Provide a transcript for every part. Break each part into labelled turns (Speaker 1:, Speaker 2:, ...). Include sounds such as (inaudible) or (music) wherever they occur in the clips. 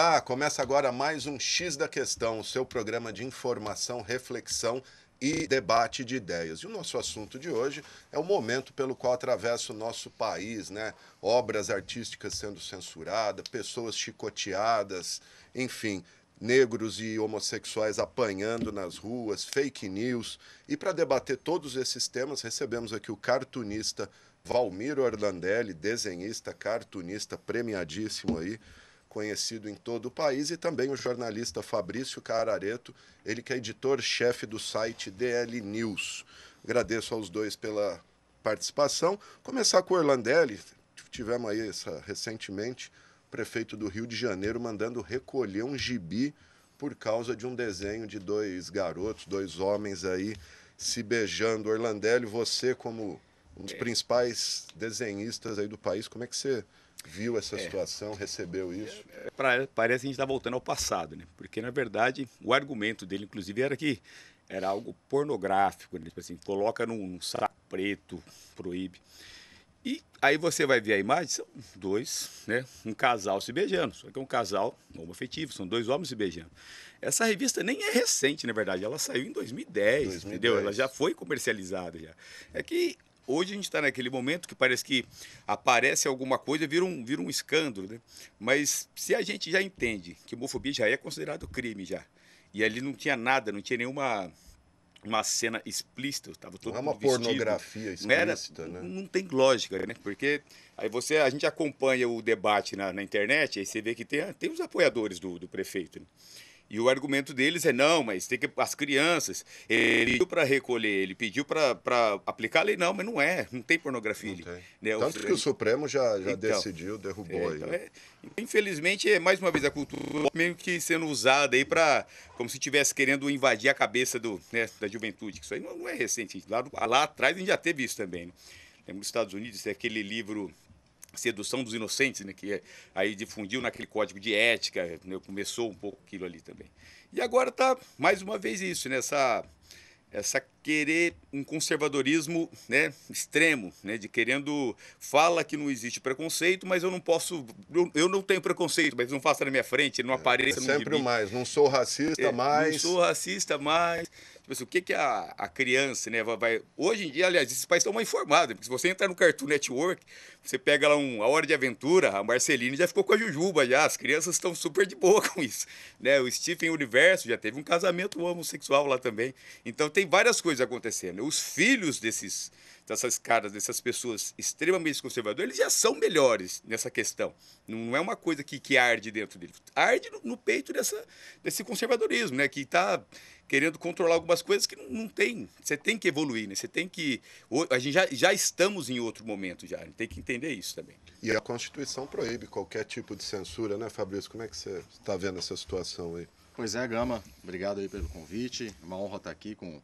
Speaker 1: Olá, começa agora mais um X da Questão, o seu programa de informação, reflexão e debate de ideias. E o nosso assunto de hoje é o momento pelo qual atravessa o nosso país, né? Obras artísticas sendo censuradas, pessoas chicoteadas, enfim, negros e homossexuais apanhando nas ruas, fake news. E para debater todos esses temas, recebemos aqui o cartunista Valmir Orlandelli, desenhista, cartunista premiadíssimo aí conhecido em todo o país, e também o jornalista Fabrício Carareto, ele que é editor-chefe do site DL News. Agradeço aos dois pela participação. Começar com o Orlandelli, tivemos aí essa, recentemente prefeito do Rio de Janeiro mandando recolher um gibi por causa de um desenho de dois garotos, dois homens aí se beijando. Orlandelli, você como um dos é. principais desenhistas aí do país, como é que você viu essa é. situação, recebeu isso? É,
Speaker 2: pra, parece que a gente está voltando ao passado, né? Porque, na verdade, o argumento dele, inclusive, era que era algo pornográfico, né? Tipo assim, coloca num, num saco preto, proíbe. E aí você vai ver a imagem, são dois, né? Um casal se beijando. Só que é um casal homoafetivo, são dois homens se beijando. Essa revista nem é recente, na verdade. Ela saiu em 2010, 2010. entendeu? Ela já foi comercializada já. É que Hoje a gente está naquele momento que parece que aparece alguma coisa e vira um, vira um escândalo, né? Mas se a gente já entende que homofobia já é considerado crime já, e ali não tinha nada, não tinha nenhuma uma cena explícita, estava todo não é uma vestido. pornografia explícita, não era, né? Não tem lógica, né? Porque aí você, a gente acompanha o debate na, na internet, aí você vê que tem, tem os apoiadores do, do prefeito, né? E o argumento deles é não, mas tem que as crianças. Ele pediu para recolher, ele pediu para aplicar a lei, não, mas não é, não tem pornografia. Não tem. Né? Tanto o, que é o
Speaker 1: Supremo já, já então, decidiu, derrubou é, então né?
Speaker 2: é, infelizmente, é mais uma vez a cultura meio que sendo usada aí para como se estivesse querendo invadir a cabeça do, né, da juventude. Isso aí não, não é recente. Lá, lá atrás a gente já teve isso também. Né? Lembro dos Estados Unidos, tem é aquele livro Sedução dos Inocentes, né, que é, aí difundiu naquele código de ética, né, começou um pouco aquilo ali também. E agora está mais uma vez isso, né, essa, essa querer um conservadorismo né, extremo, né, de querendo fala que não existe preconceito, mas eu não posso, eu, eu não tenho preconceito, mas não faça na minha frente, não apareça. É, é sempre mais,
Speaker 1: não sou racista é, mais. Não sou
Speaker 2: racista mais. Tipo assim, o que, que a, a criança, né? Vai, hoje em dia, aliás, esses pais estão mal informados. Né, porque se você entrar no Cartoon Network, você pega lá um, A Hora de Aventura, a Marceline já ficou com a Jujuba já. As crianças estão super de boa (laughs) com isso. Né? O Stephen Universo já teve um casamento homossexual lá também. Então tem várias coisas acontecendo. Né, os filhos desses dessas caras, dessas pessoas extremamente conservadoras, eles já são melhores nessa questão. Não é uma coisa que, que arde dentro deles. Arde no, no peito dessa, desse conservadorismo, né? Que está querendo controlar algumas coisas que não tem. Você tem que evoluir, né? Você tem que. A gente já, já estamos em outro momento já. tem que entender isso também.
Speaker 1: E a Constituição proíbe qualquer tipo de censura, né, Fabrício?
Speaker 3: Como é que você está vendo essa situação aí? Pois é, Gama. Obrigado aí pelo convite. Uma honra estar tá aqui com um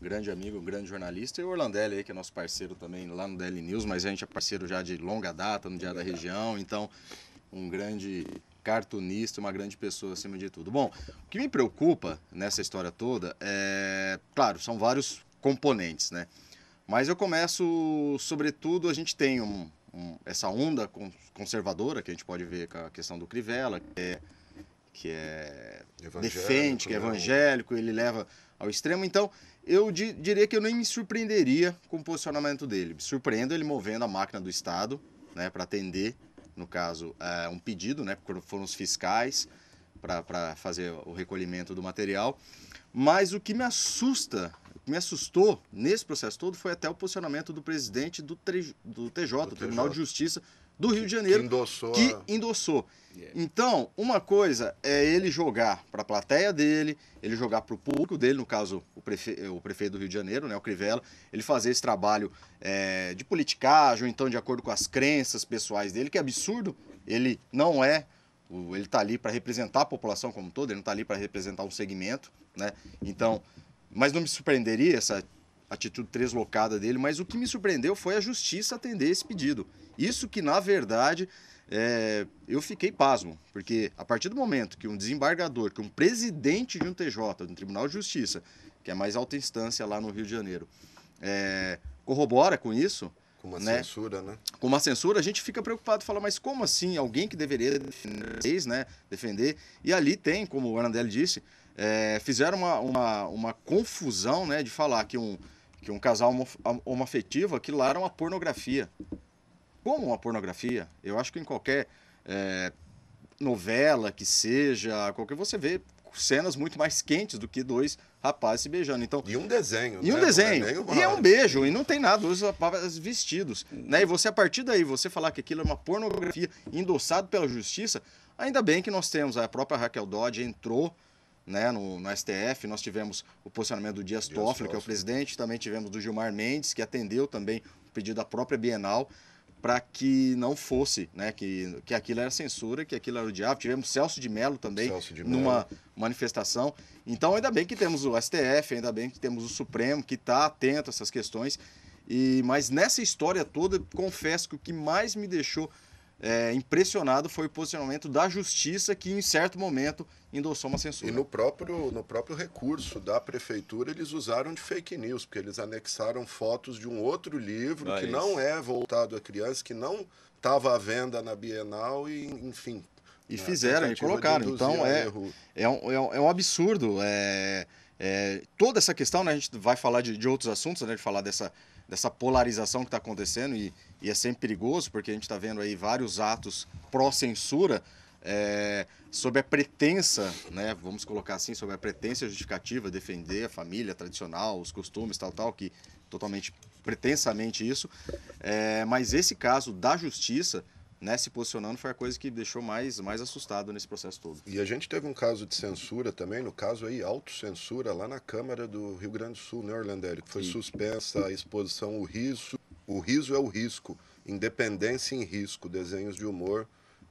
Speaker 3: grande amigo, um grande jornalista. E o Orlandelli aí, que é nosso parceiro também lá no DL News, mas a gente é parceiro já de longa data, no Dia da Região. Então, um grande cartunista, uma grande pessoa acima de tudo. Bom, o que me preocupa nessa história toda é, claro, são vários componentes, né? Mas eu começo, sobretudo, a gente tem um, um, essa onda conservadora que a gente pode ver com a questão do Crivella, que é, que é defende, que é né? evangélico, ele leva ao extremo. Então, eu di diria que eu nem me surpreenderia com o posicionamento dele. Me surpreendo ele movendo a máquina do Estado né, para atender no caso, eh, um pedido, né? Porque foram os fiscais para fazer o recolhimento do material. Mas o que me assusta, o que me assustou nesse processo todo foi até o posicionamento do presidente do, tre... do TJ, do, do Tribunal de Justiça, do Rio de Janeiro que endossou. Que endossou. Yeah. Então, uma coisa é ele jogar para a plateia dele, ele jogar para o público dele, no caso o, prefe... o prefeito do Rio de Janeiro, né, o Crivella, ele fazer esse trabalho é, de politicagem, ou então de acordo com as crenças pessoais dele, que é absurdo, ele não é, ele está ali para representar a população como um todo, ele não está ali para representar um segmento, né? Então, mas não me surpreenderia essa atitude deslocada dele, mas o que me surpreendeu foi a justiça atender esse pedido. Isso que, na verdade, é, eu fiquei pasmo, porque a partir do momento que um desembargador, que um presidente de um TJ, de um Tribunal de Justiça, que é mais alta instância lá no Rio de Janeiro, é, corrobora com isso. Com uma né?
Speaker 1: censura, né?
Speaker 3: Com uma censura, a gente fica preocupado, fala, mas como assim? Alguém que deveria defender, né? defender. E ali tem, como o Arandelli disse, é, fizeram uma, uma, uma confusão né, de falar que um que um casal homoafetivo, aquilo lá era uma pornografia. Como uma pornografia? Eu acho que em qualquer é, novela que seja, qualquer você vê cenas muito mais quentes do que dois rapazes se beijando. Então, e um desenho. E um né? desenho. É e é um beijo, e não tem nada, dois rapazes vestidos. Né? E você, a partir daí, você falar que aquilo é uma pornografia endossado pela justiça, ainda bem que nós temos, a própria Raquel Dodge entrou né, no, no, STF, nós tivemos o posicionamento do Dias, Dias Toffoli, Toffoli, que é o presidente, também tivemos do Gilmar Mendes, que atendeu também o pedido da própria Bienal para que não fosse, né, que, que aquilo era censura, que aquilo era o diabo. Tivemos Celso de Mello também de Mello. numa manifestação. Então, ainda bem que temos o STF, ainda bem que temos o Supremo, que está atento a essas questões. E Mas nessa história toda, confesso que o que mais me deixou é, impressionado foi o posicionamento da justiça que em certo momento endossou uma censura. E no próprio, no próprio recurso da prefeitura
Speaker 1: eles usaram de fake news, porque eles anexaram fotos de um outro livro ah, que isso. não é voltado a crianças, que não estava à venda na Bienal e enfim.
Speaker 3: E né, fizeram, e colocaram. Então é, é, um, é, um, é um absurdo. É, é, toda essa questão, né, a gente vai falar de, de outros assuntos, né, de falar dessa dessa polarização que está acontecendo e, e, é sempre perigoso, porque a gente está vendo aí vários atos pró-censura é, sob a pretensa, né, vamos colocar assim, sob a pretensa justificativa, defender a família tradicional, os costumes, tal, tal, que totalmente pretensamente isso. É, mas esse caso da justiça né, se posicionando foi a coisa que deixou mais, mais assustado nesse processo todo. E a gente teve um caso de censura também, no caso aí, autocensura, lá na Câmara do
Speaker 1: Rio Grande do Sul, né, Orlandério? foi Sim. suspensa a exposição O Riso. O Riso é o Risco, Independência em Risco, desenhos de humor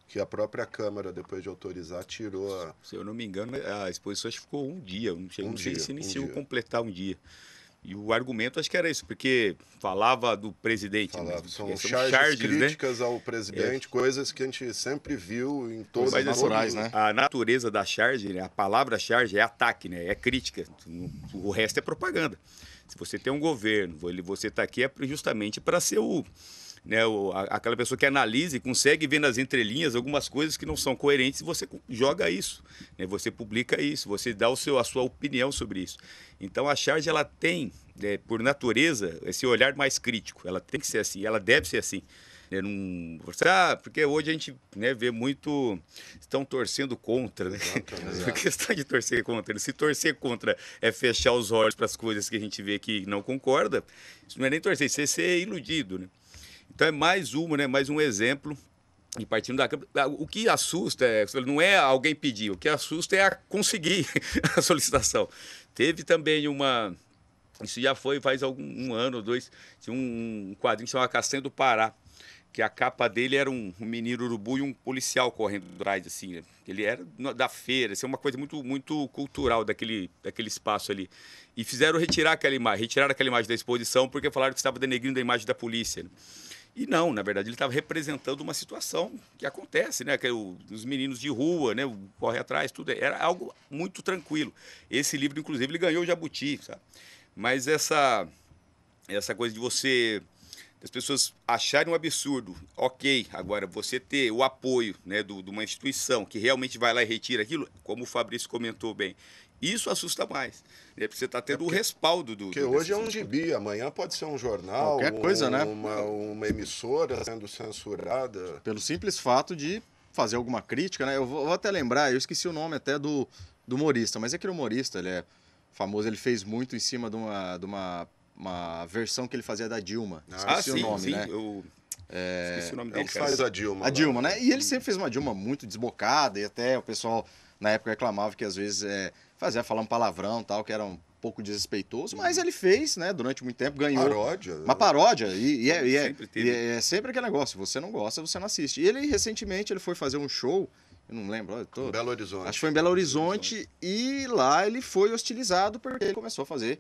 Speaker 1: que a própria Câmara, depois de autorizar,
Speaker 2: tirou a... Se eu não me engano, a exposição acho que ficou um dia, não chegou um dia, se iniciou um completar um dia. E o argumento acho que era isso, porque falava do presidente. Né? Falava, são, são é charges, charges né? críticas
Speaker 1: né? ao presidente, é. coisas que a gente sempre viu em todos os morais, assim, né?
Speaker 2: A natureza da charge, né? a palavra charge é ataque, né? É crítica. O resto é propaganda. Se você tem um governo, você está aqui é justamente para ser o né, aquela pessoa que analisa e consegue ver nas entrelinhas algumas coisas que não são coerentes, você joga isso, né, você publica isso, você dá o seu, a sua opinião sobre isso. Então a charge ela tem, é, por natureza, esse olhar mais crítico. Ela tem que ser assim, ela deve ser assim. Né, num... ah, porque hoje a gente né, vê muito. Estão torcendo contra, né? Exato, (laughs) exato. a questão de torcer contra. Se torcer contra é fechar os olhos para as coisas que a gente vê que não concorda, isso não é nem torcer, isso é ser iludido. Né? Então é mais uma, né? Mais um exemplo. E partindo da Câmara, ah, o que assusta é, não é alguém pedir, o que assusta é a conseguir (laughs) a solicitação. Teve também uma, isso já foi faz algum um ano ou dois, tinha um, quadrinho que se chama Castanha do Pará, que a capa dele era um, um menino urubu e um policial correndo atrás, assim. Né? Ele era da feira, assim, é uma coisa muito, muito cultural daquele, daquele espaço ali. E fizeram retirar aquela imagem, retiraram aquela imagem da exposição porque falaram que estava denegrindo a imagem da polícia. Né? E não, na verdade, ele estava representando uma situação que acontece, né? Que é o, os meninos de rua, né? O corre atrás, tudo. Era algo muito tranquilo. Esse livro, inclusive, ele ganhou o Jabuti, sabe? Mas essa, essa coisa de você as pessoas acharem um absurdo, ok, agora você ter o apoio né, do, de uma instituição que realmente vai lá e retira aquilo, como o Fabrício comentou bem, isso assusta mais. É Porque você está tendo é porque, o respaldo do. Porque do hoje é um
Speaker 1: gibi, amanhã pode ser um jornal. Qualquer um, coisa, né? Uma,
Speaker 2: uma
Speaker 3: emissora sendo censurada. Pelo simples fato de fazer alguma crítica, né? Eu vou, até lembrar, eu esqueci o nome até do, do humorista, mas é aquele humorista, ele é famoso, ele fez muito em cima de uma, de uma, uma versão que ele fazia da Dilma. Ah, esqueci ah, sim, o nome, sim, né? Eu... É... Esqueci o nome é dele. É que faz a Dilma. A Dilma, né? né? E ele sempre fez uma Dilma muito desbocada e até o pessoal na época reclamava que às vezes é, fazia falar um palavrão tal, que era um pouco desrespeitoso, mas ele fez, né? Durante muito tempo ganhou. Paródia. Uma paródia. E, e, é, e, é, e é, é, sempre aquele negócio: você não gosta, você não assiste. E ele, recentemente, ele foi fazer um show. Eu não lembro. Eu tô... Belo Horizonte. Acho que foi em Belo Horizonte, Belo Horizonte, E lá ele foi hostilizado porque ele começou a fazer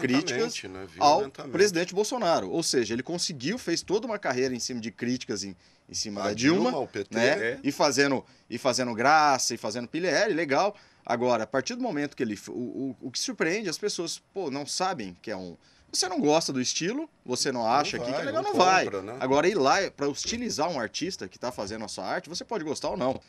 Speaker 3: críticas né? ao presidente Bolsonaro. Ou seja, ele conseguiu, fez toda uma carreira em cima de críticas em, em cima a da Dilma. Dilma PT, né? É. E, fazendo, e fazendo graça, e fazendo pilhéria, legal. Agora, a partir do momento que ele. O, o, o que surpreende, as pessoas, pô, não sabem que é um. Você não gosta do estilo, você não acha não vai, que é legal, não, não compra, vai. Né? Agora, ir lá para hostilizar um artista que está fazendo a sua arte, você pode gostar ou não.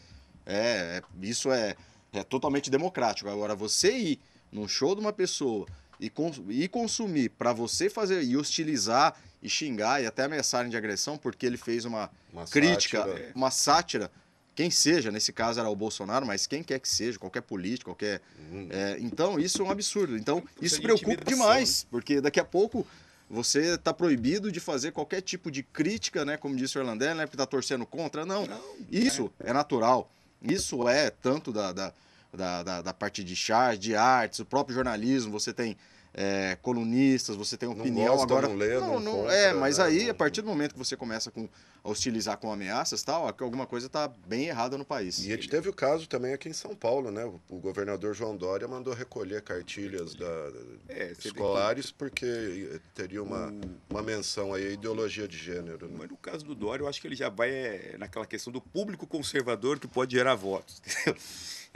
Speaker 3: É, é isso é, é totalmente democrático. Agora, você ir num show de uma pessoa e, cons e consumir para você fazer e hostilizar e xingar e até ameaçarem de agressão porque ele fez uma, uma crítica, sátira. uma sátira quem seja, nesse caso era o Bolsonaro, mas quem quer que seja, qualquer político, qualquer. Hum. É, então, isso é um absurdo. Então, isso preocupa demais, porque daqui a pouco você está proibido de fazer qualquer tipo de crítica, né? Como disse o Irlandé, né? Porque está torcendo contra. Não. Não é. isso é. é. natural. Isso é tanto da, da, da, da parte de chás, de artes, o próprio jornalismo, você tem é, colunistas, você tem opinião não gosta, agora. Não, lê, não, não, não conta, é, mas né? aí a partir do momento que você começa com, a hostilizar com ameaças, tal, é alguma coisa está bem errada no país. E a gente teve o caso
Speaker 1: também aqui em São Paulo, né? O governador João Dória mandou recolher cartilhas da, é, escolares que... porque teria uma, o... uma menção aí à ideologia de gênero. Né? Mas no
Speaker 2: caso do Dória, eu acho que ele já vai é, naquela questão do público conservador que pode gerar votos. (laughs)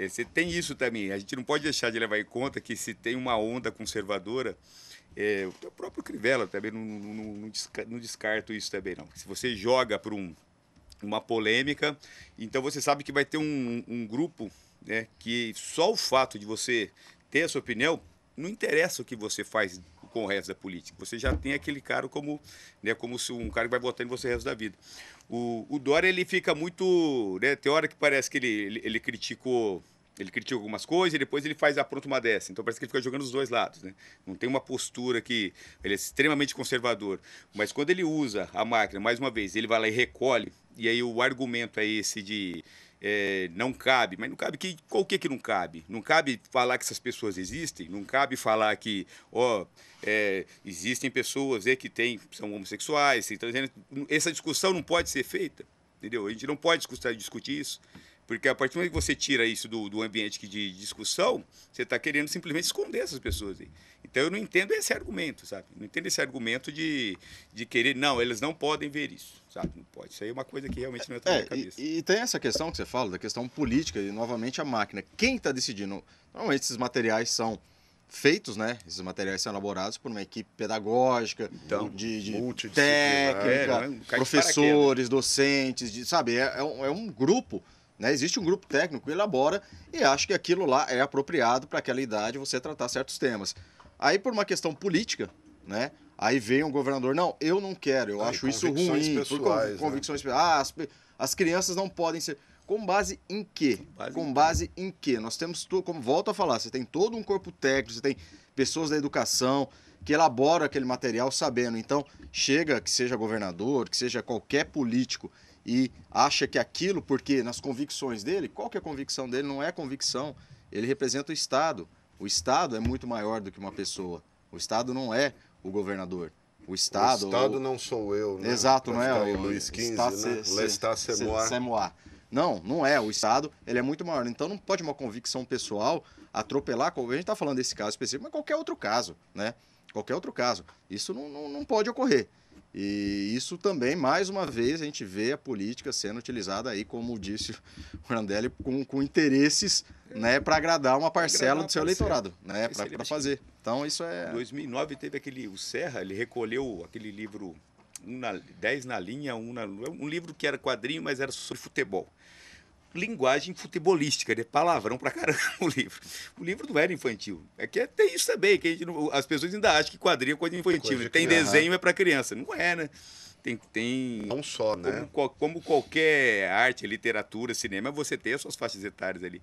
Speaker 2: você é, tem isso também. A gente não pode deixar de levar em conta que se tem uma onda conservadora, é, o próprio Crivella também não, não, não, descarto isso também, não. Se você joga para um, uma polêmica, então você sabe que vai ter um, um grupo né, que só o fato de você ter a sua opinião, não interessa o que você faz com o resto da política. Você já tem aquele cara como, né, como se um cara que vai votar em você o resto da vida. O, o Dória, ele fica muito, né, tem hora que parece que ele, ele, ele criticou ele critica algumas coisas e depois ele faz a pronta uma dessa. Então parece que ele fica jogando os dois lados, né? Não tem uma postura que ele é extremamente conservador, mas quando ele usa a máquina mais uma vez, ele vai lá e recolhe. E aí o argumento é esse de é, não cabe, mas não cabe. Que, qual que é que não cabe? Não cabe falar que essas pessoas existem, não cabe falar que, ó, é, existem pessoas é, que tem, são homossexuais, são Essa discussão não pode ser feita, entendeu? A gente não pode discutir isso. Porque a partir do momento que você tira isso do, do ambiente de discussão, você está querendo simplesmente esconder essas pessoas. Aí. Então eu não entendo esse argumento, sabe? Não entendo esse argumento de, de querer, não, eles não podem ver isso, sabe? Não pode. Isso aí é uma coisa que realmente não entra é, na minha
Speaker 3: cabeça. E, e, tem essa questão que você fala, da questão política, e novamente a máquina. Quem está decidindo? Normalmente esses materiais são feitos, né? Esses materiais são elaborados por uma equipe pedagógica, então, de, de técnica, é, é, professores, docentes, de, sabe? é, é um, é um grupo né? Existe um grupo técnico que elabora e acha que aquilo lá é apropriado para aquela idade você tratar certos temas. Aí, por uma questão política, né? Aí vem um governador, não, eu não quero, eu acho isso ruim. Pessoais, por né? convicções né? Ah, as, as crianças não podem ser. Com base em quê? Com base, com base em, quê? em quê? Nós temos, como volto a falar, você tem todo um corpo técnico, você tem pessoas da educação que elaboram aquele material sabendo. Então, chega que seja governador, que seja qualquer político e acha que aquilo, porque nas convicções dele, qual que é a convicção dele? Não é convicção. Ele representa o Estado. O Estado é muito maior do que uma pessoa. O Estado não é o governador. O Estado. O Estado é
Speaker 1: não sou eu, né? Exato, não é o Luiz XV, Lestat Semoar.
Speaker 3: Não, não é. O Estado ele é muito maior. Então não pode uma convicção pessoal atropelar. A gente está falando desse caso específico, mas qualquer outro caso, né? Qualquer outro caso. Isso não, não, não pode ocorrer. E isso também, mais uma vez, a gente vê a política sendo utilizada aí, como disse o Randelli, com, com interesses né, para agradar uma parcela agradar do seu eleitorado, né, para
Speaker 2: fazer. Então, isso é... Em 2009 teve aquele... O Serra, ele recolheu aquele livro um na, dez na linha, um na, um livro que era quadrinho, mas era sobre futebol linguagem futebolística, de palavrão pra caramba o livro. O livro não era infantil. É que é, tem isso também, que não, as pessoas ainda acham que quadrinho é coisa infantil. Coisa né? tem desenho é para criança. Não é, né? Tem, tem não só, né? Como, como qualquer arte, literatura, cinema, você tem as suas faixas etárias ali.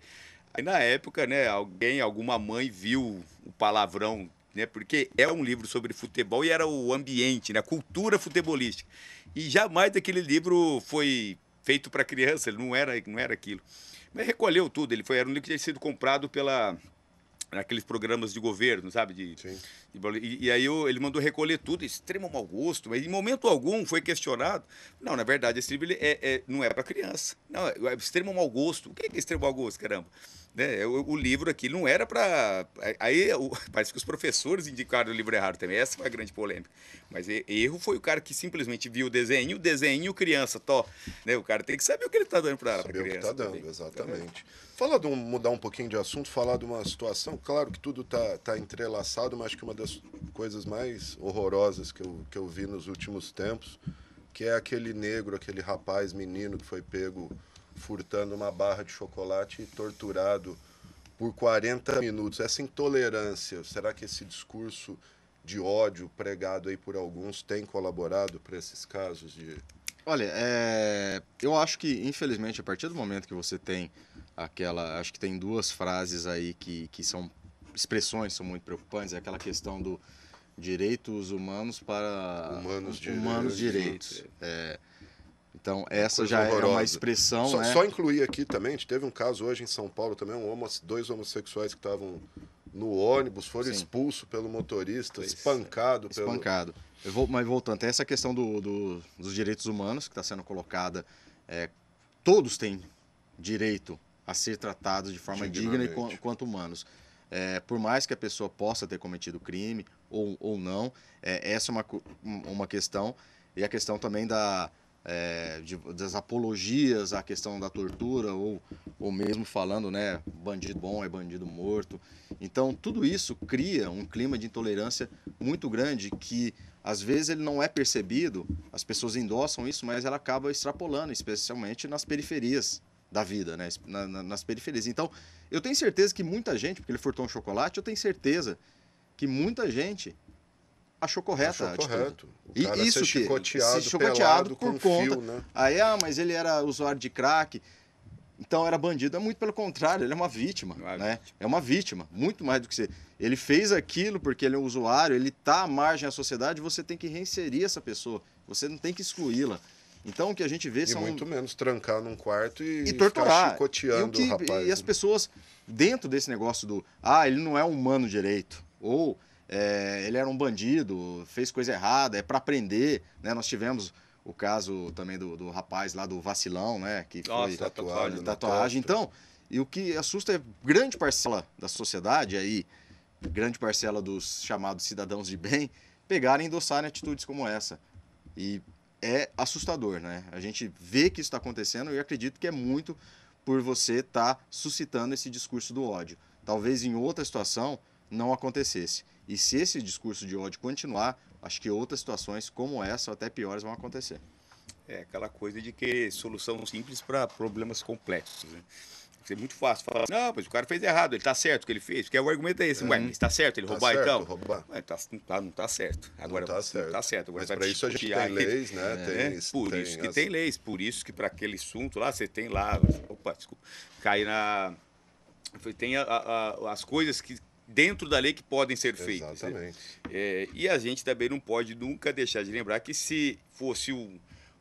Speaker 2: Aí na época, né, alguém, alguma mãe viu o palavrão né? porque é um livro sobre futebol e era o ambiente, né? A cultura futebolística. E jamais aquele livro foi feito para criança, ele não era, não era aquilo. Mas recolheu tudo, ele foi, era um livro que tinha sido comprado pela naqueles programas de governo, sabe? De, Sim. de e, e, aí eu, ele mandou recolher tudo, extremo mau gosto, mas em momento algum foi questionado. Não, na verdade, esse livro é, é, não é para criança. Não, é, é extremo mau gosto. O que é, que é extremo mau gosto, caramba? Né? É, o, o, livro aqui não era para. Aí o, (laughs) parece que os professores indicaram o livro errado também. Essa foi a grande polêmica. Mas erro foi o cara que simplesmente viu o desenho, o desenho, criança, to Né? O cara tem que saber o que ele está dando para a criança. Saber o que está dando, também. Né? exatamente. Tá Falar
Speaker 1: de um, mudar um pouquinho de assunto, falar de uma situação, claro que tudo está tá entrelaçado, mas acho que uma das coisas mais horrorosas que eu, que eu vi nos últimos tempos, que é aquele negro, aquele rapaz, menino que foi pego furtando uma barra de chocolate e torturado por 40 minutos. Essa intolerância, será que esse discurso de ódio pregado aí por alguns tem colaborado para esses casos de.
Speaker 3: Olha, é... eu acho que, infelizmente, a partir do momento que você tem aquela. Acho que tem duas frases aí que, que são expressões são muito preocupantes. É aquela questão do direitos humanos para. Humanos, humanos direitos. direitos. É então, é essa Coisa já horrorosa. é uma expressão. Só, né? só
Speaker 1: incluir aqui também, a gente teve um caso hoje em São Paulo também, um homo, dois homossexuais que estavam no ônibus, foram expulsos pelo motorista, Foi. espancado. É. Espancado.
Speaker 3: Pelo... Eu vou, mas voltando, essa questão do, do, dos direitos humanos que está sendo colocada. É, todos têm direito a ser tratados de forma digna e qu quanto humanos. É, por mais que a pessoa possa ter cometido crime ou, ou não, é, essa é uma, uma questão. E a questão também da, é, de, das apologias à questão da tortura, ou, ou mesmo falando, né, bandido bom é bandido morto. Então, tudo isso cria um clima de intolerância muito grande que às vezes ele não é percebido, as pessoas endossam isso, mas ela acaba extrapolando, especialmente nas periferias da vida, né? Na, na, nas periferias. Então, eu tenho certeza que muita gente, porque ele furtou um chocolate, eu tenho certeza que muita gente achou correta achou correto. O cara e isso ser chicoteado, que, chicoteado por conta. Fio, né? Aí, ah, mas ele era usuário de crack. Então era bandido, é muito pelo contrário, ele é uma vítima, é né? É uma vítima, muito mais do que você. Ele fez aquilo porque ele é um usuário, ele está à margem da sociedade, você tem que reinserir essa pessoa, você não tem que excluí-la. Então o que a gente vê e são muito
Speaker 1: menos trancar num quarto e, e torturar, chicoteando e que, o, rapaz. E as né?
Speaker 3: pessoas dentro desse negócio do, ah, ele não é humano direito, ou é, ele era um bandido, fez coisa errada, é para prender, né? Nós tivemos o caso também do, do rapaz lá do vacilão, né? Que Nossa, foi tatuagem. tatuagem. Então, e o que assusta é grande parcela da sociedade aí, grande parcela dos chamados cidadãos de bem, pegarem e endossarem atitudes como essa. E é assustador, né? A gente vê que isso está acontecendo e acredito que é muito por você estar tá suscitando esse discurso do ódio. Talvez em outra situação não acontecesse. E se esse discurso de ódio continuar, acho que outras situações como essa, ou até piores, vão
Speaker 2: acontecer. É aquela coisa de que solução simples para problemas complexos. Né? É muito fácil falar, não, mas o cara fez errado, ele está certo o que ele fez, porque é o argumento é esse, é. ué, está uhum. certo ele tá roubar certo, então? Roubar. Ué, tá, não, está não tá certo. Agora, não tá certo. tá certo. Agora, mas para isso a gente tem né? leis, né? É, tem, por tem isso que as... tem leis, por isso que para aquele assunto lá, você tem lá, opa, desculpa, cai na... Tem a, a, as coisas que, dentro da lei que podem ser feitas. Né? Exatamente. É, e a gente também não pode nunca deixar de lembrar que se fosse um,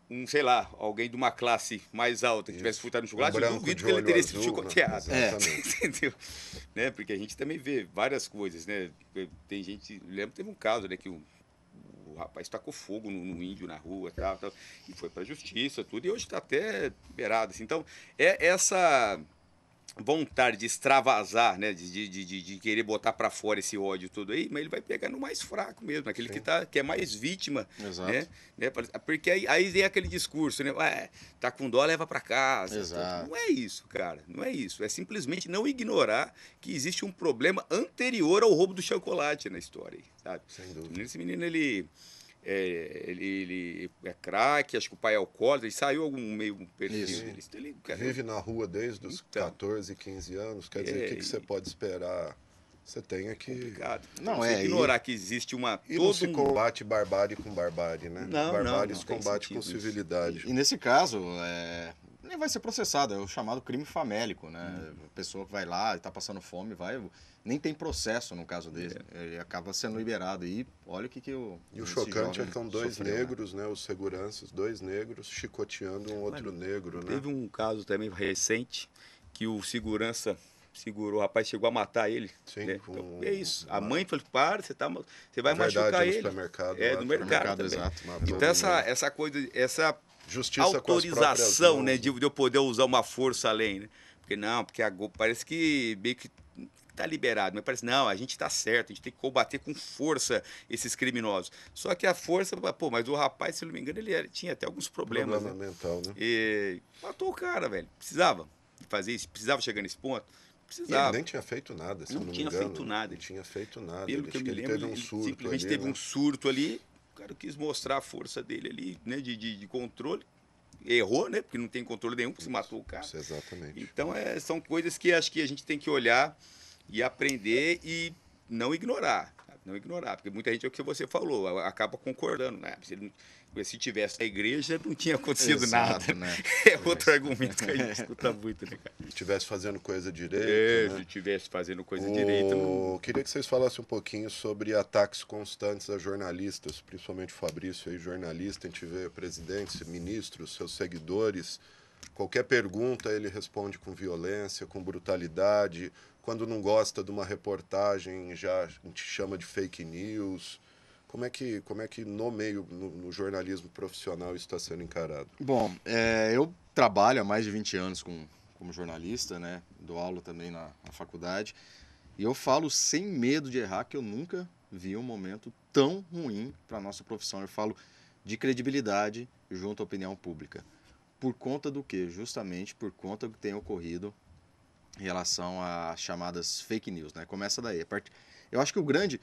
Speaker 2: um sei lá, alguém de uma classe mais alta que tivesse furtado no chocolate, um eu duvido que ele teria sido né? chicoteado. É. (laughs) Entendeu? Né? Porque a gente também vê várias coisas, né? Tem gente, lembro, teve um caso, né, que o, o rapaz tacou fogo no, no índio na rua, tal, tal, e foi para a justiça, tudo, e hoje está até beirado. Assim. Então, é essa vontade de extravasar, né? De, de, de, de querer botar para fora esse ódio todo aí, mas ele vai pegar no mais fraco mesmo, aquele que, tá, que é mais vítima, Exato. né? né? Porque aí, aí vem aquele discurso, né? Ué, tá com dó, leva para casa. Exato. Não é isso, cara, não é isso. É simplesmente não ignorar que existe um problema anterior ao roubo do chocolate na história, sabe? Sem dúvida. Esse menino, ele é, ele, ele, é craque, acho que o pai é alcoólatra, ele saiu algum meio um Isso. Ele, Vive
Speaker 1: na rua desde os então, 14, 15 anos, quer dizer, o que, que, é, você pode esperar? Você tem aqui. Complicado. Não, é. Ignorar e,
Speaker 2: que existe uma. E todo não se um... combate barbárie com barbárie, né? Não, barbárie não, não, se combate com civilidade.
Speaker 3: E, e nesse caso, é, nem vai ser processado, é o chamado crime famélico, né? A uhum. pessoa que vai lá e está passando fome, vai, nem tem processo no caso dele, é. ele acaba sendo liberado e olha o que que
Speaker 2: o E o chocante é que são dois sofreu, né?
Speaker 1: negros, né? né, os seguranças, dois negros
Speaker 2: chicoteando um outro Mas, negro, teve né? Teve um caso também recente que o segurança segurou, o rapaz chegou a matar ele. Sim, né? então, é isso. A mãe falou: para, você, tá, você vai Verdade, machucar ele. É, no é, no mercado. Exato, então, essa, essa coisa, essa Justiça autorização, né, de, né? de eu poder usar uma força além, né? Porque não, porque a, parece que meio que tá liberado, mas parece não, a gente tá certo, a gente tem que combater com força esses criminosos. Só que a força, pô, mas o rapaz, se não me engano, ele era, tinha até alguns problemas. Problema né? mental, né? E matou o cara, velho. Precisava fazer isso, precisava chegar nesse ponto. Precisava. E ele nem tinha feito
Speaker 1: nada, se não, não tinha me engano. feito
Speaker 2: nada. Não tinha feito nada. Pelo ele, que eu me lembro, teve um surto simplesmente ali, teve né? um surto ali o cara quis mostrar a força dele ali, né? De, de, de controle. Errou, né? Porque não tem controle nenhum, porque se matou o cara. Isso, exatamente. Então, é, são coisas que acho que a gente tem que olhar e aprender e não ignorar. Não ignorar, porque muita gente é o que você falou, acaba concordando, né? Se ele, se tivesse a igreja, não tinha acontecido Exato, nada. Né? (laughs) É outro argumento que a gente escuta (laughs) muito, né, cara? Se estivesse fazendo coisa direita É, né? se estivesse fazendo coisa o...
Speaker 1: Não... Queria que vocês falassem um pouquinho sobre ataques constantes a jornalistas, principalmente o Fabrício aí, jornalista. A gente vê presidentes, ministros, seus seguidores. Qualquer pergunta ele responde com violência, com brutalidade. Quando não gosta de uma reportagem, já a gente chama de fake news. Como é que, como é que no meio, no, no jornalismo profissional, isso está sendo encarado?
Speaker 3: Bom, é, eu trabalho há mais de 20 anos com, como jornalista, né? Dou aula também na, na faculdade. E eu falo sem medo de errar que eu nunca vi um momento tão ruim para a nossa profissão. Eu falo de credibilidade junto à opinião pública. Por conta do que? Justamente por conta do que tem ocorrido em relação às chamadas fake news, né? Começa daí. Eu acho que o grande,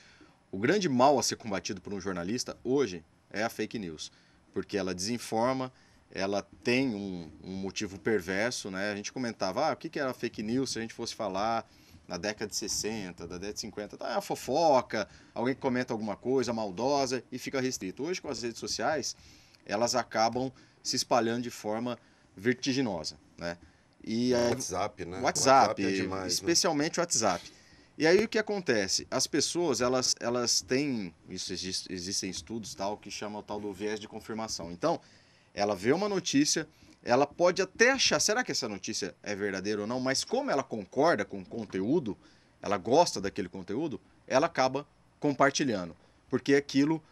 Speaker 3: o grande mal a ser combatido por um jornalista hoje é a fake news, porque ela desinforma, ela tem um, um motivo perverso, né? A gente comentava, ah, o que, que era fake news se a gente fosse falar na década de 60, da década de 50, tá, é a fofoca, alguém comenta alguma coisa maldosa e fica restrito. Hoje, com as redes sociais, elas acabam se espalhando de forma vertiginosa, né? E é WhatsApp, né? WhatsApp, WhatsApp é demais, né? especialmente o né? WhatsApp. E aí o que acontece? As pessoas, elas, elas têm, isso existe, existem estudos tal, que chamam o tal do viés de confirmação. Então, ela vê uma notícia, ela pode até achar, será que essa notícia é verdadeira ou não? Mas como ela concorda com o conteúdo, ela gosta daquele conteúdo, ela acaba compartilhando. Porque aquilo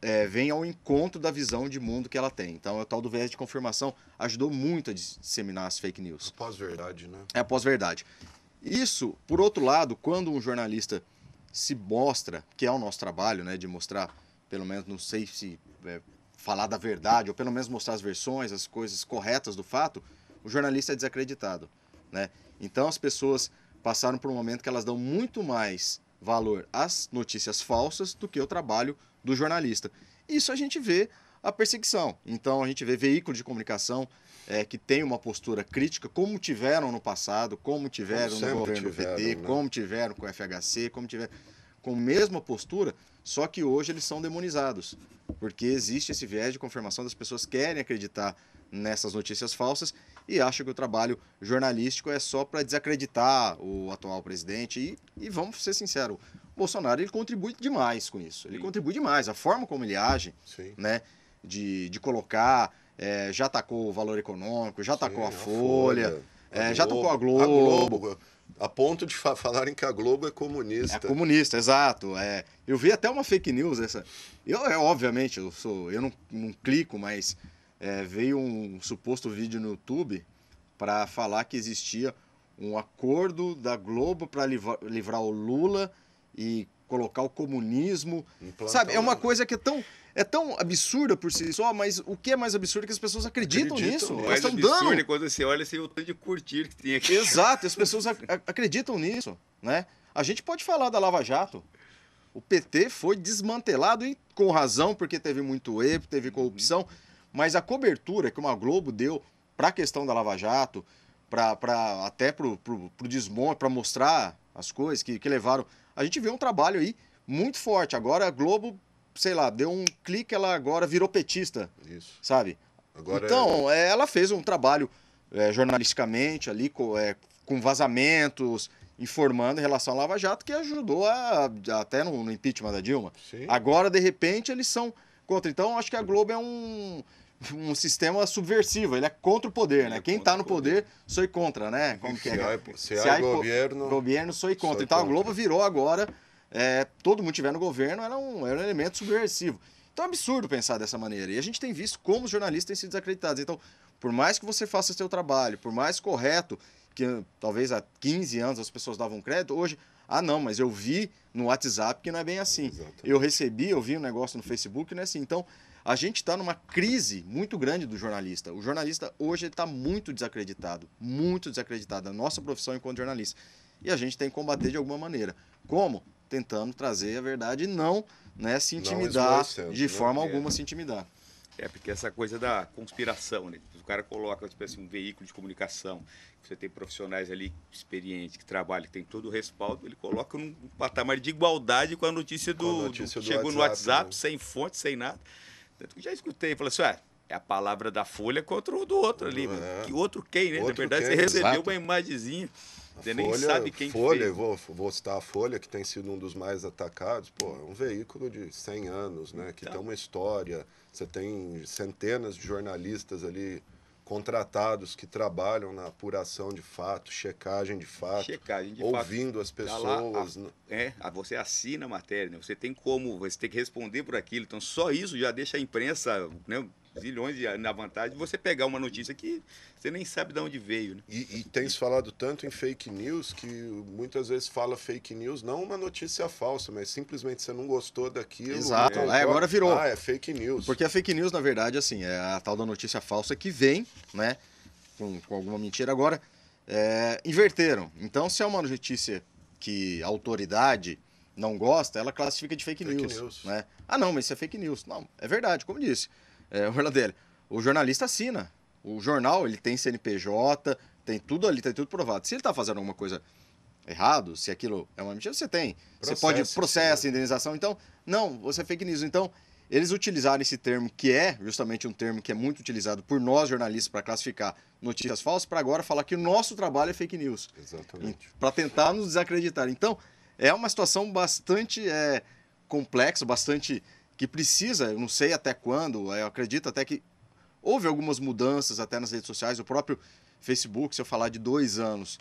Speaker 3: é, vem ao encontro da visão de mundo que ela tem. Então, é o tal do viés de confirmação ajudou muito a disseminar as fake news. A
Speaker 1: pós-verdade, né? É a
Speaker 3: pós-verdade. Isso, por outro lado, quando um jornalista se mostra, que é o nosso trabalho, né, de mostrar, pelo menos, não sei se é, falar da verdade, ou pelo menos mostrar as versões, as coisas corretas do fato, o jornalista é desacreditado, né? Então as pessoas passaram por um momento que elas dão muito mais valor às notícias falsas do que o trabalho do jornalista. Isso a gente vê a perseguição. Então a gente vê veículos de comunicação é, que tem uma postura crítica, como tiveram no passado, como tiveram como no governo tiveram, PT, né? como tiveram com o FHC, como tiveram com a mesma postura, só que hoje eles são demonizados, porque existe esse viés de confirmação das pessoas querem acreditar nessas notícias falsas e acham que o trabalho jornalístico é só para desacreditar o atual presidente e, e vamos ser sinceros, Bolsonaro ele contribui demais com isso. Ele Sim. contribui demais. A forma como ele age, Sim. né? de, de colocar, é, já atacou o valor econômico, já atacou a, a Folha, é, a já atacou a Globo. A Globo. A ponto de falarem que a Globo é comunista. É comunista, exato. É, eu vi até uma fake news essa. Eu, é, obviamente, eu sou. Eu não, não clico, mas é, veio um suposto vídeo no YouTube para falar que existia um acordo da Globo para livrar, livrar o Lula e colocar o comunismo. sabe, é uma né? coisa que é tão é tão absurda por si só, mas o que é mais absurdo é que as pessoas acreditam, acreditam nisso. Elas estão é dando. É
Speaker 2: quando você olha, você vê o tanto de curtir que tem aqui. Exato, as (laughs) pessoas ac
Speaker 3: acreditam nisso, né? A gente pode falar da Lava Jato. O PT foi desmantelado e com razão, porque teve muito erro, teve uhum. corrupção, mas a cobertura que uma Globo deu para a questão da Lava Jato, para até para o desmonte, para mostrar as coisas que, que levaram a gente vê um trabalho aí muito forte. Agora a Globo, sei lá, deu um clique, ela agora virou petista. Isso. Sabe? Agora então, é... é ela fez um trabalho é, jornalisticamente ali, com, é, com vazamentos, informando em relação à Lava Jato, que ajudou a, até no, no, impeachment da Dilma. Sim. Agora, de repente, eles são contra. Então, acho que a Globo é um um sistema subversivo, ele é contra o poder, né? É Quem está no poder, poder, sou contra, né? Como que é? Se, se, se há governo, governo sou contra. então contra. a Globo virou agora, é, todo mundo tiver no governo, era é um, era é um elemento subversivo. Então é absurdo pensar dessa maneira. E a gente tem visto como os jornalistas têm sido desacreditados. Então, por mais que você faça seu trabalho, por mais correto, que ah, talvez há 15 anos as pessoas davam crédito, hoje ah, não, mas eu vi no WhatsApp que não é bem assim. Exatamente. Eu recebi, eu vi um negócio no Facebook, não é assim. Então, a gente está numa crise muito grande do jornalista. O jornalista hoje está muito desacreditado, muito desacreditado. A nossa profissão enquanto jornalista. E a gente tem que combater de alguma maneira. Como? Tentando trazer a verdade e não né, se intimidar, não de né? forma é. alguma se intimidar.
Speaker 2: É, porque essa coisa da conspiração, né? O cara coloca, tipo assim, um veículo de comunicação, você tem profissionais ali experientes, que trabalham, que tem todo o respaldo, ele coloca num patamar de igualdade com a notícia do. A notícia do, do chegou WhatsApp, no WhatsApp, né? sem fonte, sem nada. Tanto que já escutei, falei assim, ué, é a palavra da folha contra o do outro ali. É. Que outro quem, né? Outro Na verdade, quem, você recebeu exato. uma imagenzinha. você folha, nem sabe quem Folha, Vou,
Speaker 1: vou citar a Folha, que tem sido um dos mais atacados. Pô, é um veículo de 100 anos, né? Que então. tem uma história. Você tem centenas de jornalistas ali contratados que trabalham na apuração de fato, checagem de fato, checagem de ouvindo fato. as pessoas. Tá lá, a,
Speaker 2: né? é, a, você assina a matéria, né? você tem como, você tem que responder por aquilo. Então só isso já deixa a imprensa né, zilhões de na vantagem de você pegar uma notícia que você nem sabe de onde veio. Né? E, e se falado tanto em fake news que
Speaker 1: muitas vezes fala fake news, não uma notícia falsa, mas simplesmente você não gostou daquilo. Exato, é, agora virou. Ah, é
Speaker 3: fake news. Porque a fake news, na verdade, assim, é a tal da notícia falsa que vem, né, com, com alguma mentira. Agora, é, inverteram. Então, se é uma notícia que a autoridade não gosta, ela classifica de fake, fake news, news. Né? Ah, não, mas isso é fake news. Não, é verdade, como disse é, dele o jornalista assina. O jornal, ele tem CNPJ, tem tudo ali, tem tudo provado. Se ele está fazendo alguma coisa errado, se aquilo é uma mentira, você tem. Processo, você pode processo, indenização. Então, não, você é fake news. Então, eles utilizaram esse termo, que é justamente um termo que é muito utilizado por nós jornalistas para classificar notícias falsas, para agora falar que o nosso trabalho é fake news. Exatamente. Para tentar nos desacreditar. Então, é uma situação bastante é, complexa, bastante que precisa, eu não sei até quando, eu acredito até que houve algumas mudanças até nas redes sociais, o próprio Facebook, se eu falar de dois anos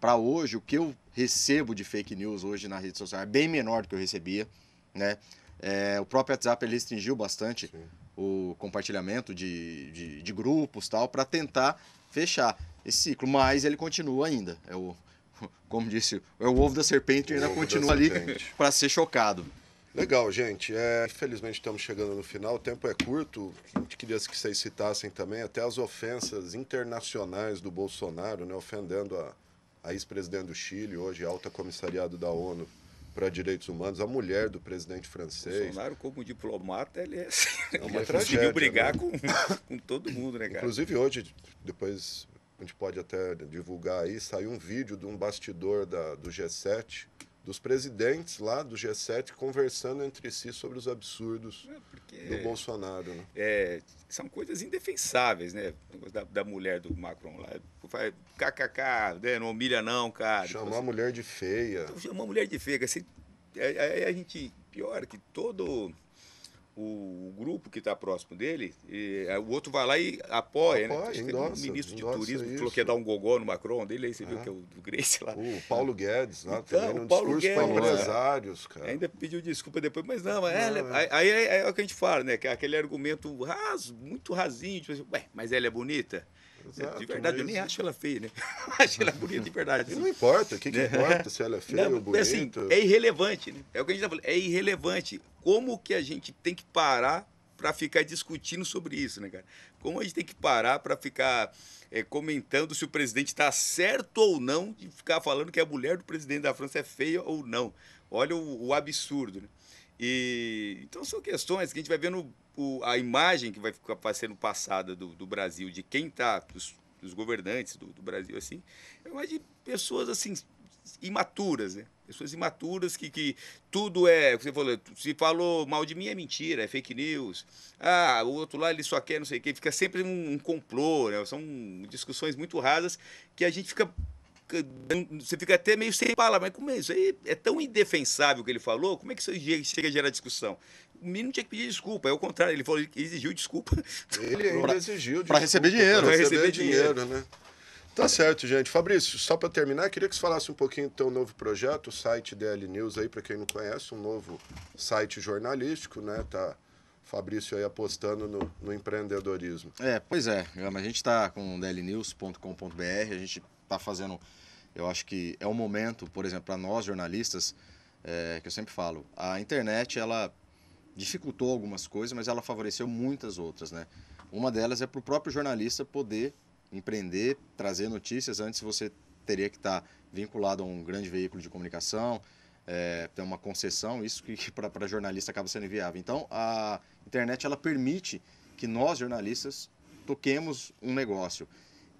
Speaker 3: para hoje, o que eu recebo de fake news hoje na rede social é bem menor do que eu recebia, né? É, o próprio WhatsApp ele restringiu bastante Sim. o compartilhamento de, de, de grupos tal para tentar fechar esse ciclo, mas ele continua ainda. É o, (laughs) como disse, é o ovo da serpente o ainda continua ali para ser chocado. Legal, gente.
Speaker 1: É, infelizmente estamos chegando no final, o tempo é curto. A gente queria que vocês citassem também até as ofensas internacionais do Bolsonaro, né, ofendendo a, a ex-presidente do Chile, hoje alta comissariado da ONU para direitos humanos, a mulher do presidente francês. Bolsonaro,
Speaker 2: como diplomata, ele é, assim, é né? uma ele tragédia, conseguiu brigar né? com, com todo mundo, né, cara? Inclusive
Speaker 1: hoje, depois a gente pode até divulgar aí, saiu um vídeo de um bastidor da, do G7 dos presidentes lá do G7 conversando entre si sobre os
Speaker 2: absurdos é do Bolsonaro. Né? É, são coisas indefensáveis, né? Da, da mulher do Macron lá. Vai, kkk, né? não humilha não, cara. Chamar Depois, a mulher de feia. Então, chamar a mulher de feia. Assim, aí é, é, é a gente, pior que todo o, o grupo que está próximo dele, e, é, o outro vai lá e apoia, né? apoia né? Endossa, ministro de turismo isso. falou que ia dar um gogó no Macron dele, aí você é. viu que é o do Grace lá. O Paulo Guedes né? então, um Paulo discurso para né? empresários, cara. Ainda pediu desculpa depois, mas não, mas não é, é. Aí, aí, é o que a gente fala, né? Que é aquele argumento raso, muito rasinho, tipo assim, ué, mas ela é bonita? Exato, de é verdade, mas... eu nem acho ela feia, né? (laughs) acho ela bonita de verdade. Assim. Não importa, o que, que né? importa se ela é feia não, ou assim, bonita? Assim, é irrelevante, né? É o que a gente tá falando, é irrelevante. Como que a gente tem que parar para ficar discutindo sobre isso, né, cara? Como a gente tem que parar para ficar é, comentando se o presidente está certo ou não de ficar falando que a mulher do presidente da França é feia ou não? Olha o, o absurdo, né? E, então são questões que a gente vai vendo o, a imagem que vai ficar sendo passada do, do, Brasil, de quem está, dos, dos, governantes do, do, Brasil, assim, é mais de pessoas assim imaturas, né? Pessoas imaturas que, que tudo é. Você falou, se falou mal de mim é mentira, é fake news. Ah, o outro lá ele só quer não sei o quê. Fica sempre um, um complô, né? São discussões muito rasas que a gente fica você fica até meio sem palavra, mas como é isso aí? É tão indefensável o que ele falou, como é que isso chega a gerar discussão? O menino tinha que pedir desculpa, é o contrário, ele, falou, ele exigiu desculpa. Ele ainda (laughs) exigiu Para receber dinheiro. Para receber, receber dinheiro, dinheiro,
Speaker 1: né? Tá certo, gente. Fabrício, só para terminar, queria que você falasse um pouquinho do teu novo projeto, o site DL News aí, para quem não conhece, um novo site jornalístico, né? Tá Fabrício aí apostando no, no empreendedorismo.
Speaker 3: É, pois é. A gente está com dlnews.com.br, a gente está fazendo. Eu acho que é o momento, por exemplo, para nós jornalistas, é, que eu sempre falo, a internet ela dificultou algumas coisas, mas ela favoreceu muitas outras, né? Uma delas é para o próprio jornalista poder empreender, trazer notícias. Antes você teria que estar tá vinculado a um grande veículo de comunicação, é, ter uma concessão, isso que para jornalista acaba sendo inviável. Então a internet ela permite que nós jornalistas toquemos um negócio.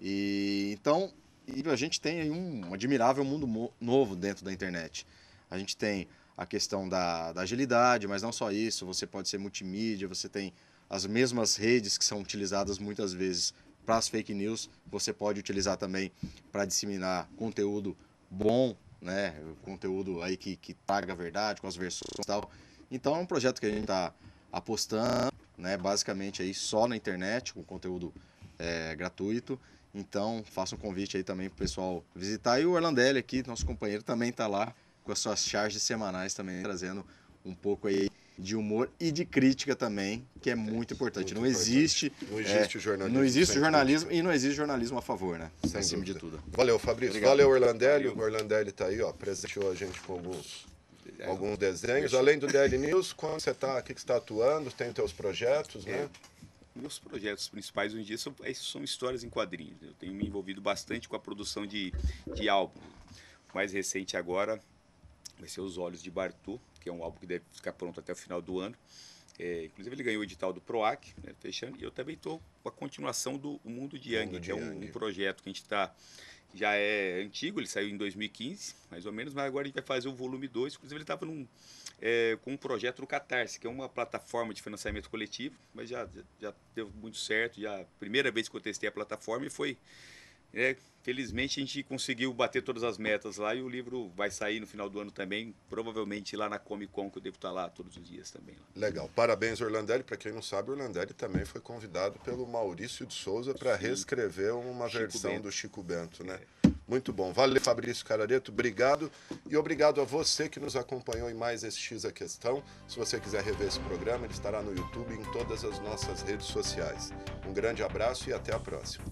Speaker 3: E então e a gente tem aí um admirável mundo novo dentro da internet. A gente tem a questão da, da agilidade, mas não só isso, você pode ser multimídia, você tem as mesmas redes que são utilizadas muitas vezes para as fake news, você pode utilizar também para disseminar conteúdo bom, né? conteúdo aí que, que traga a verdade com as versões e tal. Então é um projeto que a gente está apostando, né? basicamente aí só na internet, com conteúdo é, gratuito, então, faço um convite aí também pro pessoal visitar. E o Orlandelli aqui, nosso companheiro, também está lá com as suas charges semanais também, trazendo um pouco aí de humor e de crítica também, que é muito é, importante. Muito não importante. existe. Não é, existe é, jornalismo. Não existe jornalismo e não existe jornalismo a favor, né? Sem Acima tá dúvida. de tudo.
Speaker 1: Valeu, Fabrício. Obrigado. Valeu, Orlandelli. O Orlandelli tá aí, ó. Presenteou a gente com alguns, é, alguns desenhos. Além do DL News, quando você tá aqui que está atuando, tem os teus projetos, né?
Speaker 2: meus projetos principais hoje em dia são, é, são histórias em quadrinhos. Eu tenho me envolvido bastante com a produção de, de álbum. O mais recente agora vai ser Os Olhos de Bartu, que é um álbum que deve ficar pronto até o final do ano. É, inclusive ele ganhou o edital do PROAC, né, fechando, e eu também estou com a continuação do Mundo de Yang, Mundo que é um, um, projeto que a gente está já é antigo, ele saiu em 2015, mais ou menos, mas agora a gente vai fazer o volume 2. Inclusive, ele estava é, com um projeto no Catarse, que é uma plataforma de financiamento coletivo, mas já, já, já deu muito certo. Já, primeira vez que eu testei a plataforma e foi é, felizmente a gente conseguiu bater todas as metas lá e o livro vai sair no final do ano também, provavelmente lá na Comic Con, que eu devo estar lá todos os dias também. Lá.
Speaker 1: Legal. Parabéns, Orlandelli. Para quem não sabe, Orlandelli também foi convidado pelo Maurício de Souza para reescrever uma Chico versão Bento. do Chico Bento, né? É. Muito bom. Valeu, Fabrício Carareto. Obrigado. E obrigado a você que nos acompanhou em mais esse X a Questão. Se você quiser rever esse programa, ele estará no YouTube e em todas as nossas redes sociais. Um grande abraço e até a próxima.